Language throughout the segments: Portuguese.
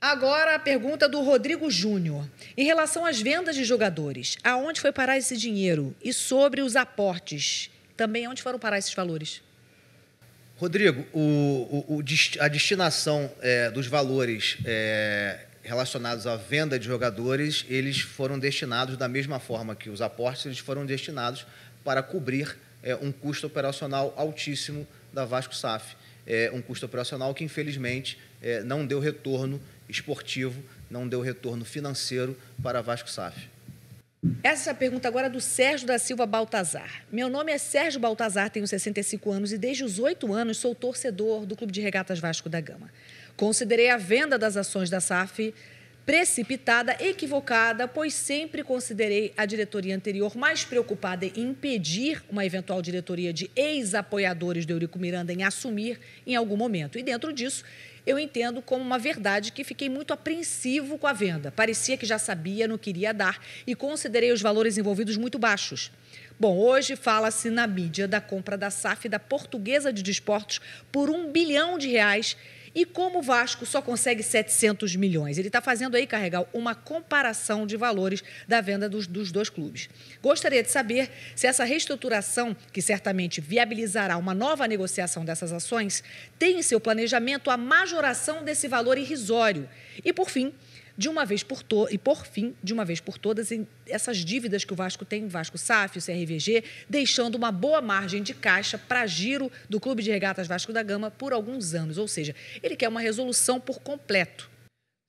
Agora a pergunta do Rodrigo Júnior. Em relação às vendas de jogadores, aonde foi parar esse dinheiro? E sobre os aportes, também onde foram parar esses valores? Rodrigo, o, o, a destinação é, dos valores é, relacionados à venda de jogadores, eles foram destinados da mesma forma que os aportes, eles foram destinados para cobrir é, um custo operacional altíssimo da Vasco SAF é, um custo operacional que, infelizmente, é, não deu retorno esportivo, não deu retorno financeiro para Vasco SAF. Essa é pergunta agora é do Sérgio da Silva Baltazar. Meu nome é Sérgio Baltazar, tenho 65 anos e desde os 8 anos sou torcedor do Clube de Regatas Vasco da Gama. Considerei a venda das ações da SAF precipitada, equivocada, pois sempre considerei a diretoria anterior mais preocupada em impedir uma eventual diretoria de ex-apoiadores de Eurico Miranda em assumir em algum momento. E dentro disso, eu entendo como uma verdade que fiquei muito apreensivo com a venda. Parecia que já sabia, não queria dar e considerei os valores envolvidos muito baixos. Bom, hoje fala-se na mídia da compra da SAF da Portuguesa de Desportos por um bilhão de reais e como o Vasco só consegue 700 milhões? Ele está fazendo aí, Carregal, uma comparação de valores da venda dos, dos dois clubes. Gostaria de saber se essa reestruturação, que certamente viabilizará uma nova negociação dessas ações, tem em seu planejamento a majoração desse valor irrisório. E, por fim, de uma vez por todas, e por fim, de uma vez por todas, essas dívidas que o Vasco tem, Vasco SAF, o CRVG, deixando uma boa margem de caixa para giro do Clube de Regatas Vasco da Gama por alguns anos. Ou seja, ele quer uma resolução por completo.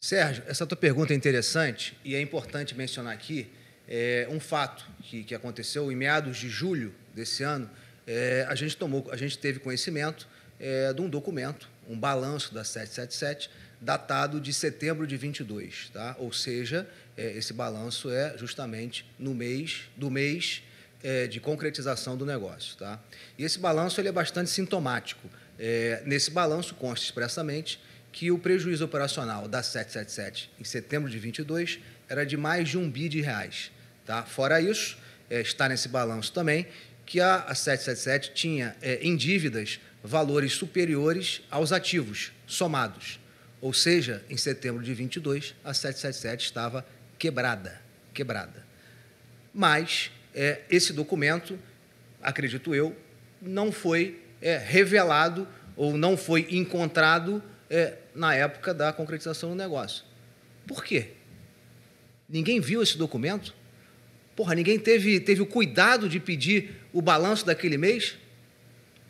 Sérgio, essa tua pergunta é interessante e é importante mencionar aqui é, um fato que, que, aconteceu em meados de julho desse ano. É, a gente tomou, a gente teve conhecimento é, de um documento, um balanço da 777, datado de setembro de 22, tá? Ou seja, é, esse balanço é justamente no mês do mês é, de concretização do negócio, tá? E esse balanço ele é bastante sintomático. É, nesse balanço consta expressamente que o prejuízo operacional da 777 em setembro de 22 era de mais de um bi de reais, tá? Fora isso, é, está nesse balanço também que a, a 777 tinha é, em dívidas valores superiores aos ativos somados. Ou seja, em setembro de 22, a 777 estava quebrada, quebrada. Mas é, esse documento, acredito eu, não foi é, revelado ou não foi encontrado é, na época da concretização do negócio. Por quê? Ninguém viu esse documento? Porra, ninguém teve, teve o cuidado de pedir o balanço daquele mês?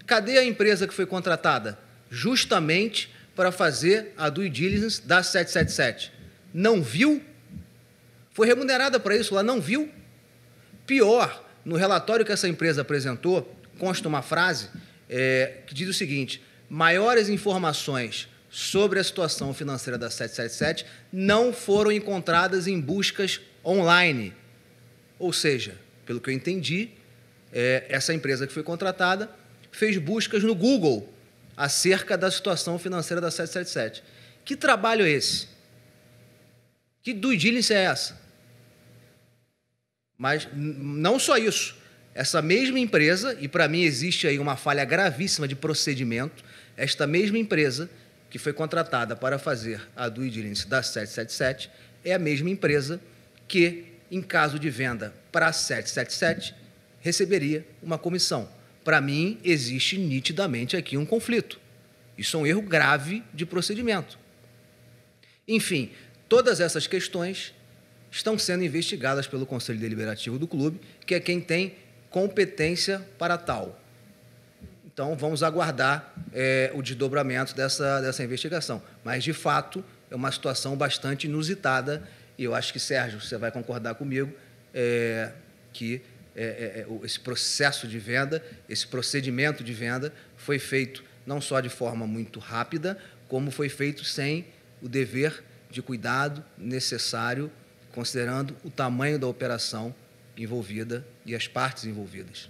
Cadê a empresa que foi contratada? Justamente para fazer a due diligence da 777. Não viu? Foi remunerada para isso, ela não viu? Pior, no relatório que essa empresa apresentou, consta uma frase é, que diz o seguinte: maiores informações sobre a situação financeira da 777 não foram encontradas em buscas online. Ou seja, pelo que eu entendi, é, essa empresa que foi contratada fez buscas no Google acerca da situação financeira da 777. Que trabalho é esse? Que due diligence é essa? Mas não só isso. Essa mesma empresa, e para mim existe aí uma falha gravíssima de procedimento, esta mesma empresa que foi contratada para fazer a due diligence da 777 é a mesma empresa que, em caso de venda para a 777, receberia uma comissão. Para mim, existe nitidamente aqui um conflito. Isso é um erro grave de procedimento. Enfim, todas essas questões estão sendo investigadas pelo Conselho Deliberativo do clube, que é quem tem competência para tal. Então, vamos aguardar é, o desdobramento dessa, dessa investigação. Mas, de fato, é uma situação bastante inusitada e eu acho que, Sérgio, você vai concordar comigo, é, que é, é, é esse processo de venda, esse procedimento de venda foi feito não só de forma muito rápida, como foi feito sem o dever de cuidado necessário, considerando o tamanho da operação envolvida e as partes envolvidas.